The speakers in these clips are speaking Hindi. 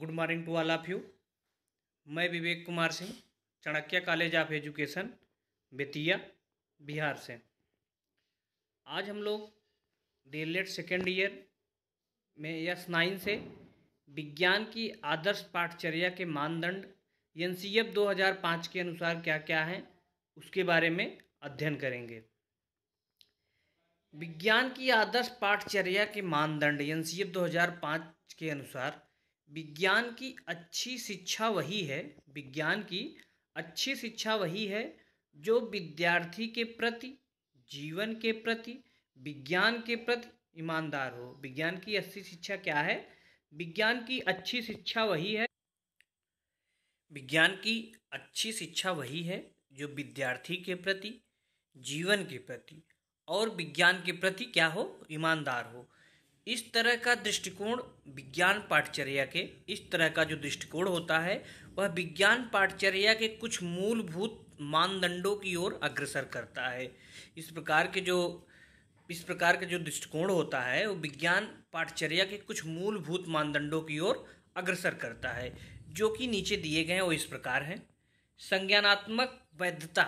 good morning to all of you मैं Vivek Kumar Singh Chanakya college of education Bettiah Bihar से आज हम लोग D L Ed second year में यस नाइन से विज्ञान की आदर्श पाठचर्या के मानदंड एन सी एफ दो हज़ार पाँच के अनुसार क्या क्या हैं उसके बारे में अध्ययन करेंगे विज्ञान की आदर्श पाठचर्या के मानदंड एन सी एफ दो हज़ार पाँच के अनुसार विज्ञान की अच्छी शिक्षा वही है विज्ञान की अच्छी शिक्षा वही है जो विद्यार्थी के प्रति जीवन के प्रति विज्ञान के प्रति ईमानदार हो विज्ञान की अच्छी शिक्षा क्या है विज्ञान की अच्छी शिक्षा वही है विज्ञान की अच्छी शिक्षा वही है जो विद्यार्थी के प्रति जीवन के प्रति और विज्ञान के प्रति क्या हो ईमानदार हो इस तरह का दृष्टिकोण विज्ञान पाठचर्या के इस तरह का जो दृष्टिकोण होता है वह विज्ञान पाठचर्या के कुछ मूलभूत मानदंडों की ओर अग्रसर करता है इस प्रकार के जो इस प्रकार का जो दृष्टिकोण होता है वो विज्ञान पाठचर्या के कुछ मूलभूत मानदंडों की ओर अग्रसर करता है जो कि नीचे दिए गए हैं वो इस प्रकार हैं संज्ञानात्मक वैधता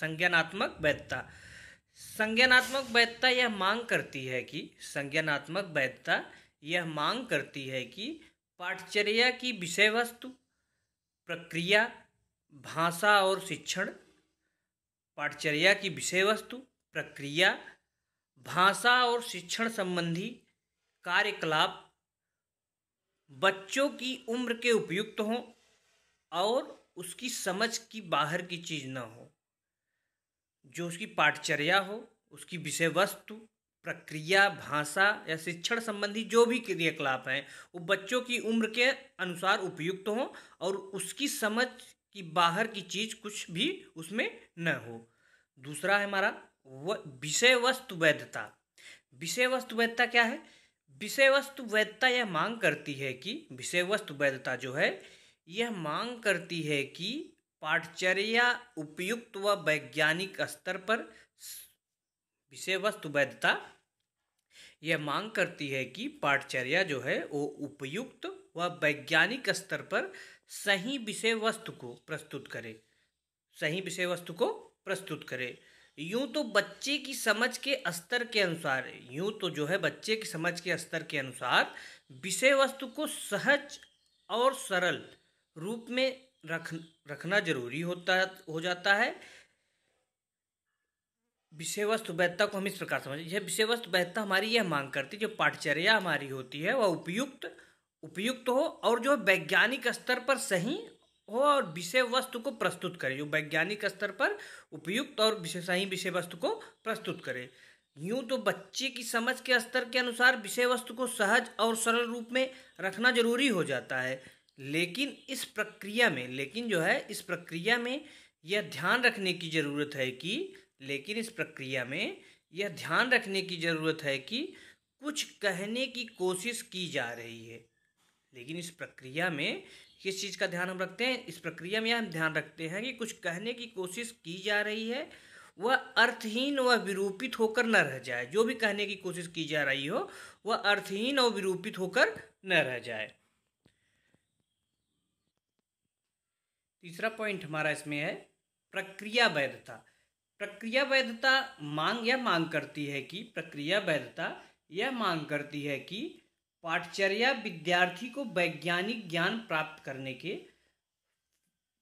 संज्ञानात्मक वैधता संज्ञानात्मक वैधता यह मांग करती है कि संज्ञानात्मक वैधता यह मांग करती है कि पाठचर्या की विषय वस्तु प्रक्रिया भाषा और शिक्षण पाठचर्या की विषय वस्तु प्रक्रिया भाषा और शिक्षण संबंधी कार्यकलाप बच्चों की उम्र के उपयुक्त हों और उसकी समझ की बाहर की चीज़ न हो जो उसकी पाठचर्या हो उसकी विषय वस्तु प्रक्रिया भाषा या शिक्षण संबंधी जो भी क्रियाकलाप हैं वो बच्चों की उम्र के अनुसार उपयुक्त हों और उसकी समझ की बाहर की चीज़ कुछ भी उसमें न हो दूसरा है हमारा विषय वस्तु वैधता विषय वस्तु वैधता क्या है विषय वस्तु वैधता यह मांग करती है कि विषय वस्तु वैधता जो है यह मांग करती है कि पाठचर्या उपयुक्त व वैज्ञानिक स्तर पर विषय वस्तु वैधता यह मांग करती है कि पाठचर्या जो है वो उपयुक्त व वैज्ञानिक स्तर पर सही विषय वस्तु को प्रस्तुत करे सही विषय वस्तु को प्रस्तुत करे यूं तो बच्चे की समझ के स्तर के अनुसार यूं तो जो है बच्चे की समझ के स्तर के अनुसार विषय वस्तु को सहज और सरल रूप में रख रखना जरूरी होता हो जाता है विषय वस्तु वैधता को हम इस प्रकार समझें यह विषय वस्तु वैधता हमारी यह मांग करती है जो पाठचर्या हमारी होती है वह उपयुक्त उपयुक्त हो और जो वैज्ञानिक स्तर पर सही हो और विषय वस्तु को प्रस्तुत करे जो वैज्ञानिक स्तर पर उपयुक्त और विषय सही विषय वस्तु को प्रस्तुत करे यूं तो बच्चे की समझ के स्तर के अनुसार विषय वस्तु को सहज और सरल रूप में रखना जरूरी हो जाता है लेकिन इस प्रक्रिया में लेकिन जो है इस प्रक्रिया में यह ध्यान रखने की ज़रूरत है कि लेकिन इस प्रक्रिया में यह ध्यान रखने की ज़रूरत है कि कुछ कहने की कोशिश की जा रही है लेकिन इस प्रक्रिया में किस चीज़ का ध्यान हम रखते हैं इस प्रक्रिया में हम ध्यान रखते हैं कि कुछ कहने की कोशिश की जा रही है वह अर्थहीन व विरूपित होकर न रह जाए जो भी कहने की कोशिश की जा रही हो वह अर्थहीन और विरूपित होकर न रह जाए तीसरा पॉइंट हमारा इसमें है प्रक्रिया वैधता प्रक्रिया वैधता मांग यह मांग करती है कि प्रक्रिया वैधता यह मांग करती है कि पाठचर्या विद्यार्थी को वैज्ञानिक ज्ञान प्राप्त करने के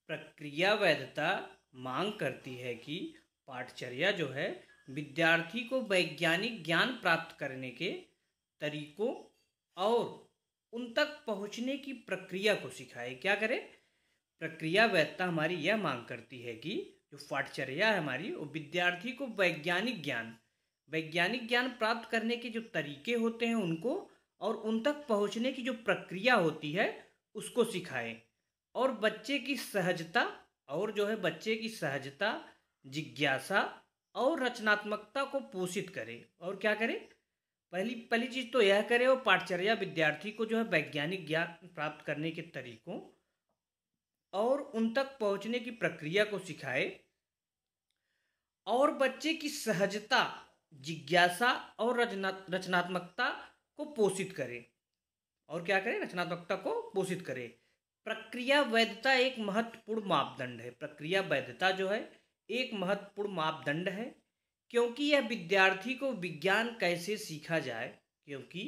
प्रक्रिया वैधता मांग करती है कि पाठचर्या जो है विद्यार्थी को वैज्ञानिक ज्ञान प्राप्त करने के तरीकों और उन तक पहुंचने की प्रक्रिया को सिखाए क्या करें प्रक्रिया वैधता हमारी यह मांग करती है कि जो पाठचर्या है हमारी वो विद्यार्थी को वैज्ञानिक ज्ञान वैज्ञानिक ज्ञान प्राप्त करने के जो तरीके होते हैं उनको और उन तक पहुंचने की जो प्रक्रिया होती है उसको सिखाए और बच्चे की सहजता और जो है बच्चे की सहजता जिज्ञासा और रचनात्मकता को पोषित करे और क्या करे पहली पहली चीज़ तो यह करे और पाठचर्या विद्यार्थी को जो है वैज्ञानिक ज्ञान प्राप्त करने के तरीकों और उन तक पहुंचने की प्रक्रिया को सिखाए और बच्चे की सहजता जिज्ञासा और रचना रचनात्मकता को पोषित करें और क्या करें रचनात्मकता को पोषित करें प्रक्रिया वैधता एक महत्वपूर्ण मापदंड है प्रक्रिया वैधता जो है एक महत्वपूर्ण मापदंड है क्योंकि यह विद्यार्थी को विज्ञान कैसे सीखा जाए क्योंकि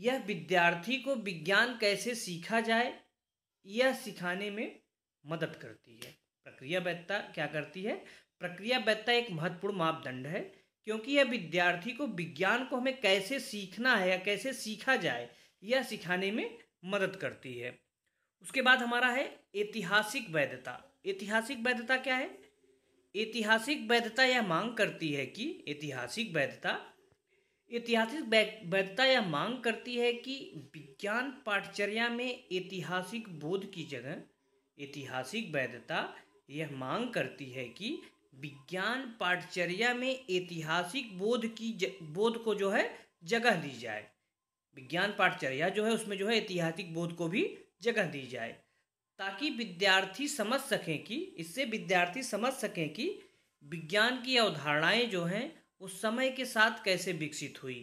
यह विद्यार्थी को विज्ञान कैसे सीखा जाए यह सिखाने में मदद करती है प्रक्रिया वैधता क्या करती है प्रक्रिया वैधता एक महत्वपूर्ण मापदंड है क्योंकि यह विद्यार्थी को विज्ञान को हमें कैसे सीखना है या कैसे सीखा जाए यह सिखाने में मदद करती है उसके बाद हमारा है ऐतिहासिक वैधता ऐतिहासिक वैधता क्या है ऐतिहासिक वैधता यह मांग करती है कि ऐतिहासिक वैधता ऐतिहासिक वैधता यह मांग करती है कि ज्ञान पाठचर्या में ऐतिहासिक बोध की जगह ऐतिहासिक वैधता यह मांग करती है कि विज्ञान पाठचर्या में ऐतिहासिक बोध की ज, बोध को जो है जगह दी जाए विज्ञान पाठचर्या जो है उसमें जो है ऐतिहासिक बोध को भी जगह दी जाए ताकि विद्यार्थी समझ सकें कि इससे विद्यार्थी समझ सकें कि विज्ञान की अवधारणाएं जो हैं उस समय के साथ कैसे विकसित हुई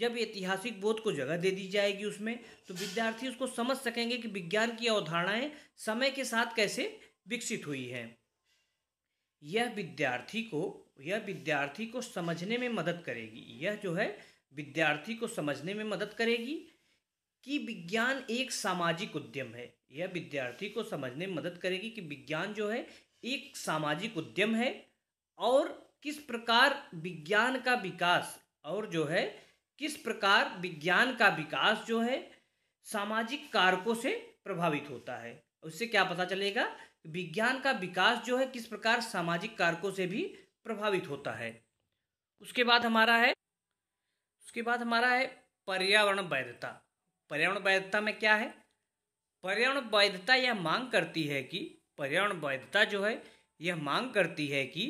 जब ऐतिहासिक बोध को जगह दे दी जाएगी उसमें तो विद्यार्थी उसको समझ सकेंगे कि विज्ञान की अवधारणाएं समय के साथ कैसे विकसित हुई हैं यह विद्यार्थी को यह विद्यार्थी को समझने में मदद करेगी यह जो है विद्यार्थी को समझने में मदद करेगी कि विज्ञान एक सामाजिक उद्यम है यह विद्यार्थी को समझने में मदद करेगी कि विज्ञान जो है एक सामाजिक उद्यम है और किस प्रकार विज्ञान का विकास और जो है किस प्रकार विज्ञान का विकास जो है सामाजिक कारकों से प्रभावित होता है उससे क्या पता चलेगा विज्ञान का विकास जो है किस प्रकार सामाजिक कारकों से भी प्रभावित होता है उसके बाद हमारा है उसके बाद हमारा है पर्यावरण वैधता पर्यावरण वैधता में क्या है पर्यावरण वैधता यह मांग करती है कि पर्यावरण वैधता जो है यह मांग करती है कि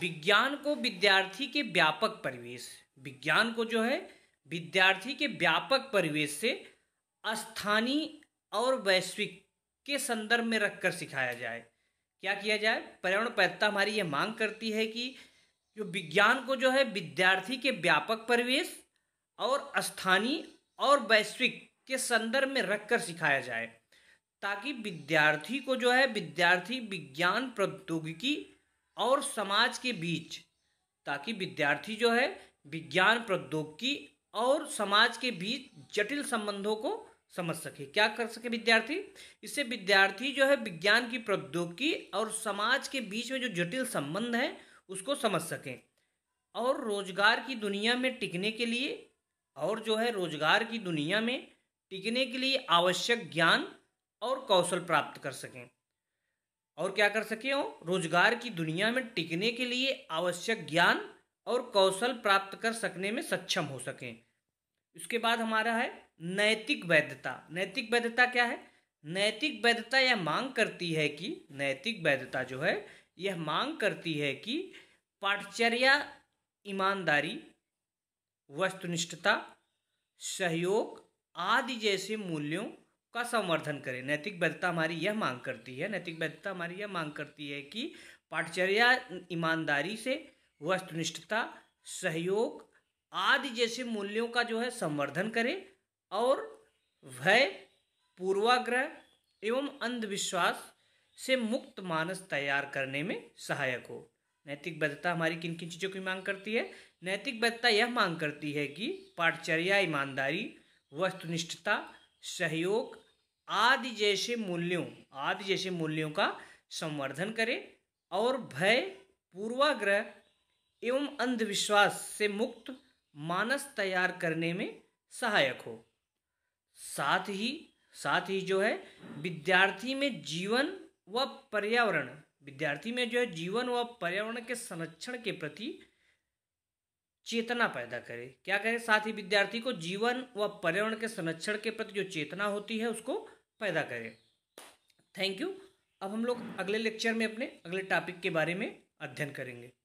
विज्ञान को विद्यार्थी के व्यापक परिवेश विज्ञान को जो है विद्यार्थी के व्यापक परिवेश से स्थानीय और वैश्विक के संदर्भ में रखकर सिखाया जाए क्या किया जाए पर्यावरण पैदता हमारी ये मांग करती है कि जो विज्ञान को जो है विद्यार्थी के व्यापक परिवेश और स्थानीय और वैश्विक के संदर्भ में रखकर सिखाया जाए ताकि विद्यार्थी को जो है विद्यार्थी विज्ञान प्रौद्योगिकी और समाज के बीच ताकि विद्यार्थी जो है विज्ञान प्रौद्योगिकी और समाज के बीच जटिल संबंधों को समझ सके क्या कर सके विद्यार्थी इससे विद्यार्थी जो है विज्ञान की प्रौद्योगिकी और समाज के बीच में जो जटिल संबंध है उसको समझ सकें और रोजगार की दुनिया में टिकने के लिए और जो है रोजगार की दुनिया में टिकने के लिए आवश्यक ज्ञान और कौशल प्राप्त कर सकें और क्या कर सकें हो रोजगार की दुनिया में टिकने के लिए आवश्यक ज्ञान और कौशल प्राप्त कर सकने में सक्षम हो सकें उसके बाद हमारा है नैतिक वैधता नैतिक वैधता क्या है नैतिक वैधता यह मांग करती है कि नैतिक वैधता जो है यह मांग करती है कि पाठचर्या ईमानदारी वस्तुनिष्ठता सहयोग आदि जैसे मूल्यों का संवर्धन करें नैतिक वैधता हमारी यह मांग करती है नैतिक वैधता हमारी यह मांग करती है कि पाठचर्या ईमानदारी से वस्तुनिष्ठता सहयोग आदि जैसे मूल्यों का जो है संवर्धन करें और भय पूर्वाग्रह एवं अंधविश्वास से मुक्त मानस तैयार करने में सहायक हो नैतिक बद्धता हमारी किन किन चीज़ों की मांग करती है नैतिक बद्धता यह मांग करती है कि पाठचर्या ईमानदारी वस्तुनिष्ठता सहयोग आदि जैसे मूल्यों आदि जैसे मूल्यों का संवर्धन करें और भय पूर्वाग्रह एवं अंधविश्वास से मुक्त मानस तैयार करने में सहायक हो साथ ही साथ ही जो है विद्यार्थी में जीवन व पर्यावरण विद्यार्थी में जो है जीवन व पर्यावरण के संरक्षण के प्रति चेतना पैदा करे क्या करें साथ ही विद्यार्थी को जीवन व पर्यावरण के संरक्षण के प्रति जो चेतना होती है उसको पैदा करे थैंक यू अब हम लोग अगले लेक्चर में अपने अगले टॉपिक के बारे में अध्ययन करेंगे